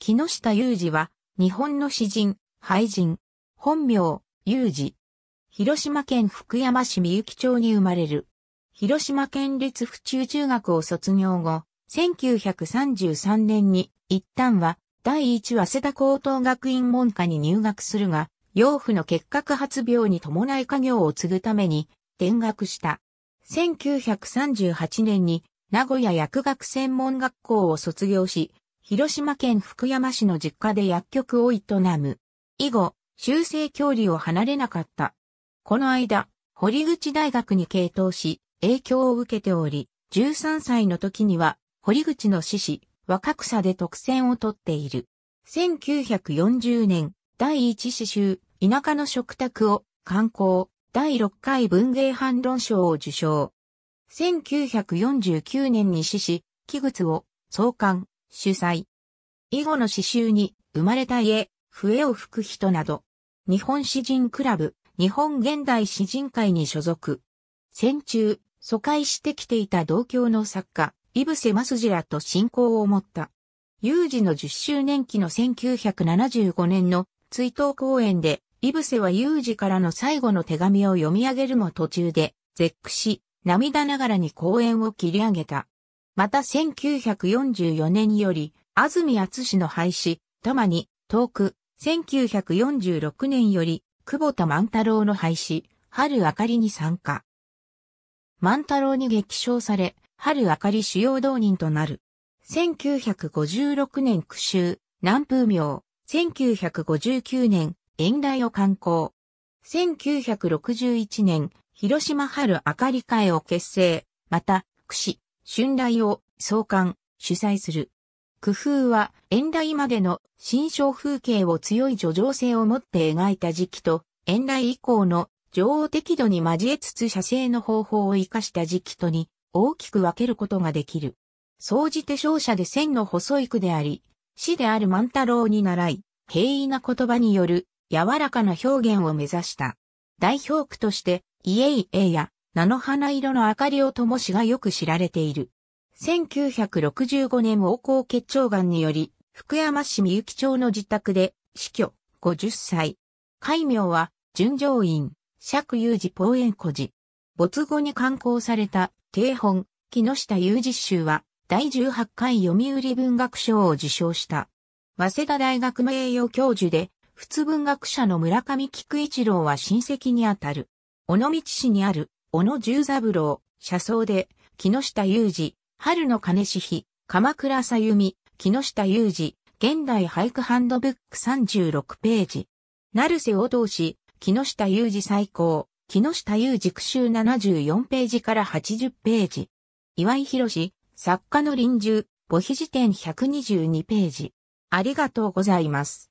木下裕二は、日本の詩人、俳人、本名、裕二。広島県福山市三幸町に生まれる。広島県立府中中学を卒業後、1933年に、一旦は、第一早稲田高等学院門下に入学するが、養父の結核発病に伴い家業を継ぐために、転学した。1938年に、名古屋薬学専門学校を卒業し、広島県福山市の実家で薬局を営む。以後、修正教理を離れなかった。この間、堀口大学に傾倒し、影響を受けており、13歳の時には、堀口の獅子、若草で特選を取っている。1940年、第一詩集、田舎の食卓を、観光、第6回文芸反論賞を受賞。1949年に死子、器物を創刊、主催。以後の詩集に、生まれた家、笛を吹く人など、日本詩人クラブ、日本現代詩人会に所属。戦中、疎開してきていた同郷の作家、イブセ・マスジラと親交を持った。有事の10周年期の1975年の追悼公演で、イブセは有事からの最後の手紙を読み上げるも途中で、絶句し、涙ながらに公演を切り上げた。また1944年より、安住厚氏の廃止、まに、遠く、1946年より、久保田万太郎の廃止、春明かりに参加。万太郎に激賞され、春明かり主要動人となる。1956年苦州、南風明、1959年、遠大を観光。1961年、広島春明かり会を結成、また、串、春来を創刊、主催する。工夫は、遠来までの新章風景を強い叙情性を持って描いた時期と、遠来以降の情を適度に交えつつ写生の方法を活かした時期とに大きく分けることができる。総じて勝者で線の細い句であり、死である万太郎に習い、平易な言葉による柔らかな表現を目指した。代表句として、イエイエイや、菜の花色の明かりを灯しがよく知られている。1965年王行結腸癌により、福山市みゆき町の自宅で死去、50歳。戒名は、純情院、釈裕寺公園古寺。没後に刊行された、定本、木下裕二集は、第18回読売文学賞を受賞した。早稲田大学名誉教授で、仏文学者の村上菊一郎は親戚にあたる。尾道市にある小野十三郎、車窓で、木下雄二、春の金志比、鎌倉さゆみ、木下雄二、現代俳句ハンドブック36ページ。成瀬お通し、木下雄二最高、木下雄二句集74ページから80ページ。岩井博作家の臨終、母碑辞典122ページ。ありがとうございます。